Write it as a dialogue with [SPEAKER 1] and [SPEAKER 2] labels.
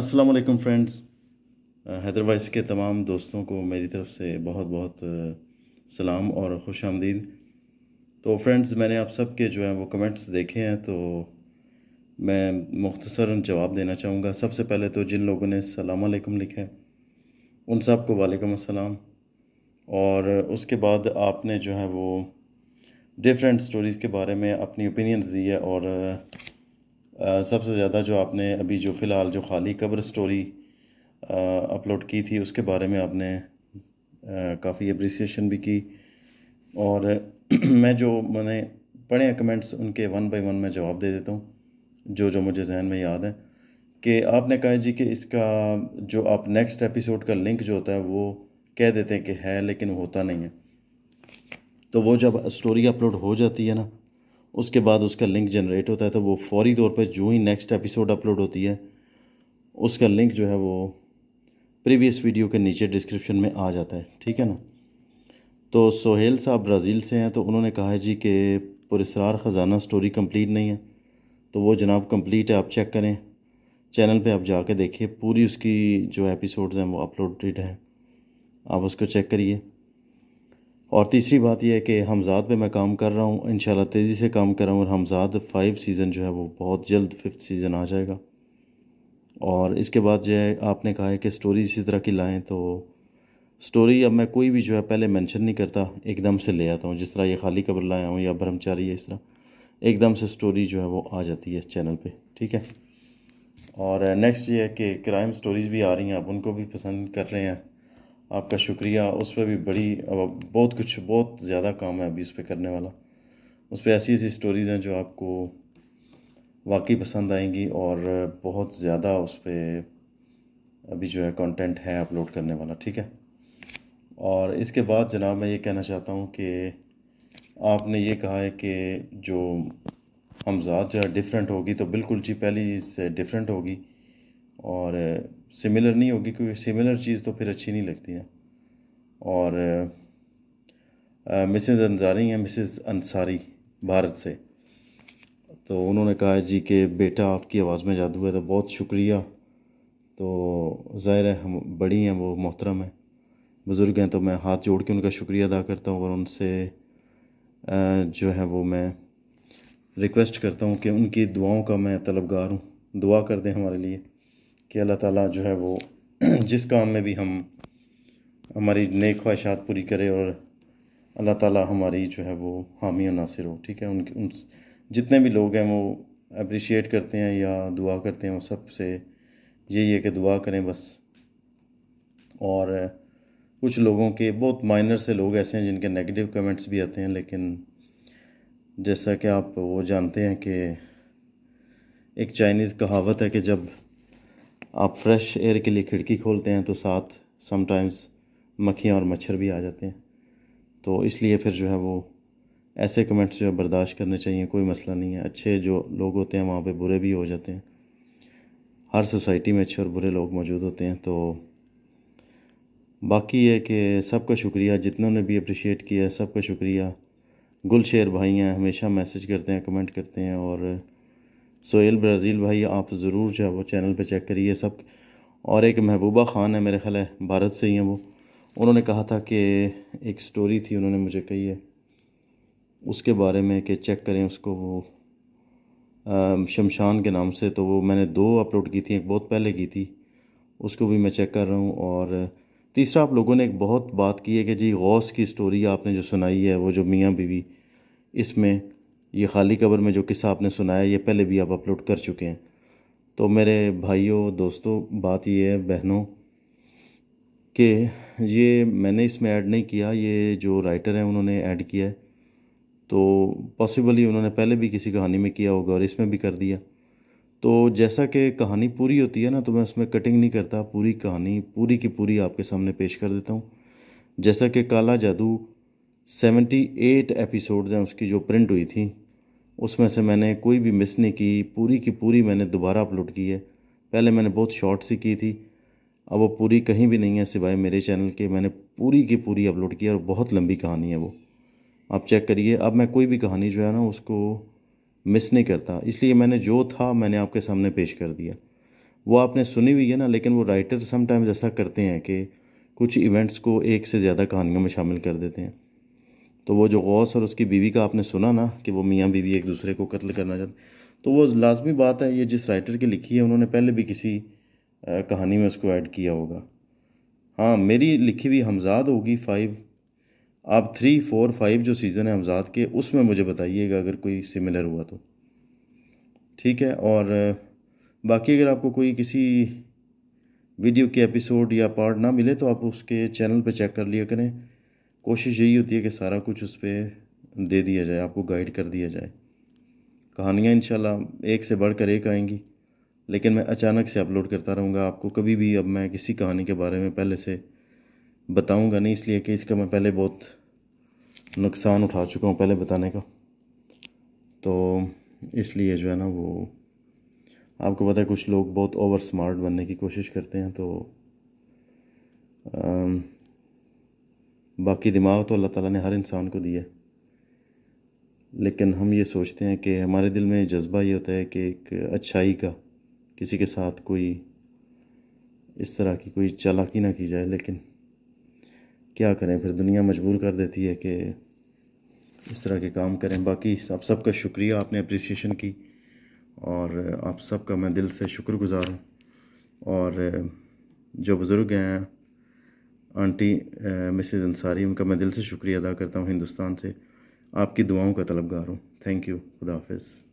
[SPEAKER 1] अस्सलाम वालेकुम फ्रेंड्स हैदराबाद के तमाम दोस्तों को मेरी तरफ़ से बहुत बहुत सलाम और खुश आमदीद तो फ्रेंड्स मैंने आप सब के जो है वो कमेंट्स देखे हैं तो मैं मुख्तसर जवाब देना चाहूँगा सबसे पहले तो जिन लोगों ने सलाम अलैकुम लिखा है उन सब को वालेकुम अस्सलाम और उसके बाद आपने जो है वो डिफरेंट स्टोरीज़ के बारे में अपनी ओपिनियंस दी है और सबसे ज़्यादा जो आपने अभी जो फ़िलहाल जो खाली कब्र स्टोरी अपलोड की थी उसके बारे में आपने काफ़ी अप्रिसिएशन भी की और मैं जो मैंने पढ़े कमेंट्स उनके वन बाय वन में जवाब दे देता हूँ जो जो मुझे जहन में याद है कि आपने कहा जी कि इसका जो आप नेक्स्ट एपिसोड का लिंक जो होता है वो कह देते हैं कि है लेकिन होता नहीं है तो वो जब स्टोरी अपलोड हो जाती है ना उसके बाद उसका लिंक जनरेट होता है तो वो फौरी तौर पर जो ही नेक्स्ट एपिसोड अपलोड होती है उसका लिंक जो है वो प्रीवियस वीडियो के नीचे डिस्क्रिप्शन में आ जाता है ठीक है ना तो सोहेल साहब ब्राज़ील से हैं तो उन्होंने कहा है जी कि पुरसरार ख़जाना स्टोरी कंप्लीट नहीं है तो वो जनाब कंप्लीट है आप चेक करें चैनल पे आप जाके देखिए पूरी उसकी जो एपिसोड्स हैं वो अपलोडेड हैं आप उसको चेक करिए और तीसरी बात यह है कि हमजाद पे मैं काम कर रहा हूँ इन तेज़ी से काम कर रहा हूँ और हमजाद फाइव सीज़न जो है वो बहुत जल्द फिफ्थ सीज़न आ जाएगा और इसके बाद जो है आपने कहा है कि स्टोरी इसी तरह की लाएँ तो स्टोरी अब मैं कोई भी जो है पहले मेंशन नहीं करता एकदम से ले आता हूँ जिस तरह ये खाली कबर लाया हूँ या ब्रह्मचारी है इस तरह एकदम से स्टोरी जो है वो आ जाती है इस चैनल पे ठीक है और नेक्स्ट ये है कि क्राइम स्टोरीज़ भी आ रही हैं आप उनको भी पसंद कर रहे हैं आपका शुक्रिया उस पर भी बड़ी अब बहुत कुछ बहुत ज़्यादा काम है अभी उस पर करने वाला उस पर ऐसी ऐसी स्टोरीज़ हैं जो आपको वाकई पसंद आएंगी और बहुत ज़्यादा उस पर अभी जो है कंटेंट है अपलोड करने वाला ठीक है और इसके बाद जनाब मैं ये कहना चाहता हूँ कि आपने ये कहा है कि जो हमजात जो है डिफरेंट होगी तो बिल्कुल जी पहली से डिफरेंट होगी और सिमिलर नहीं होगी क्योंकि सिमिलर चीज़ तो फिर अच्छी नहीं लगती है और मिसेज अंसारी हैं मिसेज अंसारी भारत से तो उन्होंने कहा जी कि बेटा आपकी आवाज़ में जादू है तो बहुत शुक्रिया तो ज़ाहिर है हम बड़ी हैं वो मोहतरम हैं बुज़ुर्ग हैं तो मैं हाथ जोड़ के उनका शुक्रिया अदा करता हूँ और उनसे जो है वो मैं रिक्वेस्ट करता हूँ कि उनकी दुआओं का मैं तलबगार हूँ दुआ कर दें हमारे लिए कि अल्लाह ताला जो है वो जिस काम में भी हम हमारी नेक ख्वाहिशात पूरी करे और अल्लाह ताला हमारी जो है वो हामी नासिर हो ठीक है उनके उन जितने भी लोग हैं वो अप्रिशिएट करते हैं या दुआ करते हैं वो सब से यही है कि दुआ करें बस और कुछ लोगों के बहुत माइनर से लोग ऐसे हैं जिनके नेगेटिव कमेंट्स भी आते हैं लेकिन जैसा कि आप वो जानते हैं कि एक चाइनीज़ कहावत है कि जब आप फ्रेश एयर के लिए खिड़की खोलते हैं तो साथ समटाइम्स मक्खियाँ और मच्छर भी आ जाते हैं तो इसलिए फिर जो है वो ऐसे कमेंट्स जो है बर्दाश्त करने चाहिए कोई मसला नहीं है अच्छे जो लोग होते हैं वहाँ पे बुरे भी हो जाते हैं हर सोसाइटी में अच्छे और बुरे लोग मौजूद होते हैं तो बाकी ये कि सबका शुक्रिया जितनों ने भी अप्रिशिएट किया सबका शुक्रिया गुलशेर भाई हैं हमेशा मैसेज करते हैं कमेंट करते हैं और सोहेल ब्राज़ील भाई आप ज़रूर जो है वो चैनल पे चेक करिए सब और एक महबूबा ख़ान है मेरे ख्याल है भारत से ही हैं वो उन्होंने कहा था कि एक स्टोरी थी उन्होंने मुझे कही है उसके बारे में कि चेक करें उसको वो शमशान के नाम से तो वो मैंने दो अपलोड की थी एक बहुत पहले की थी उसको भी मैं चेक कर रहा हूँ और तीसरा आप लोगों ने एक बहुत बात की है कि जी गौस की स्टोरी आपने जो सुनाई है वो जो मियाँ बीवी इसमें ये खाली कबर में जो किस्सा आपने सुनाया ये पहले भी आप अपलोड कर चुके हैं तो मेरे भाइयों दोस्तों बात ये है बहनों कि ये मैंने इसमें ऐड नहीं किया ये जो राइटर हैं उन्होंने ऐड किया है तो पॉसिबली उन्होंने पहले भी किसी कहानी में किया होगा और इसमें भी कर दिया तो जैसा कि कहानी पूरी होती है ना तो मैं उसमें कटिंग नहीं करता पूरी कहानी पूरी की पूरी आपके सामने पेश कर देता हूँ जैसा कि काला जादू सेवेंटी एट एपिसोड्स हैं उसकी जो प्रिंट हुई थी उसमें से मैंने कोई भी मिस नहीं की पूरी की पूरी मैंने दोबारा अपलोड की है पहले मैंने बहुत शॉर्ट सी की थी अब वो पूरी कहीं भी नहीं है सिवाय मेरे चैनल के मैंने पूरी की पूरी अपलोड की है और बहुत लंबी कहानी है वो आप चेक करिए अब मैं कोई भी कहानी जो है ना उसको मिस नहीं करता इसलिए मैंने जो था मैंने आपके सामने पेश कर दिया वो आपने सुनी हुई है ना लेकिन वो राइटर समटाइम्स ऐसा करते हैं कि कुछ इवेंट्स को एक से ज़्यादा कहानियों में शामिल कर देते हैं तो वो जो गौस और उसकी बीवी का आपने सुना ना कि वो मियाँ बीवी एक दूसरे को कत्ल करना चाहते तो वो लाजमी बात है ये जिस राइटर की लिखी है उन्होंने पहले भी किसी कहानी में उसको ऐड किया होगा हाँ मेरी लिखी हुई हमजाद होगी फाइव आप थ्री फोर फाइव जो सीज़न है हमजाद के उसमें मुझे बताइएगा अगर कोई सिमिलर हुआ तो ठीक है और बाकी अगर आपको कोई किसी वीडियो के एपिसोड या पार्ट ना मिले तो आप उसके चैनल पर चेक कर लिया करें कोशिश यही होती है कि सारा कुछ उस पर दे दिया जाए आपको गाइड कर दिया जाए कहानियाँ इन एक से बढ़कर एक आएंगी लेकिन मैं अचानक से अपलोड करता रहूँगा आपको कभी भी अब मैं किसी कहानी के बारे में पहले से बताऊँगा नहीं इसलिए कि इसका मैं पहले बहुत नुकसान उठा चुका हूँ पहले बताने का तो इसलिए जो है ना वो आपको पता है कुछ लोग बहुत ओवर स्मार्ट बनने की कोशिश करते हैं तो बाकी दिमाग तो अल्लाह ताला ने हर इंसान को दिया है लेकिन हम ये सोचते हैं कि हमारे दिल में जज्बा ये होता है कि एक अच्छाई का किसी के साथ कोई इस तरह की कोई चालाकी ना की जाए लेकिन क्या करें फिर दुनिया मजबूर कर देती है कि इस तरह के काम करें बाकी आप सबका शुक्रिया आपने अप्रिसिएशन की और आप सबका मैं दिल से शुक्रगुजार हूँ और जो बुज़ुर्ग हैं आंटी मिसेज अंसारी उनका मैं दिल से शुक्रिया अदा करता हूँ हिंदुस्तान से आपकी दुआओं का तलबगार हूँ थैंक यू खुदा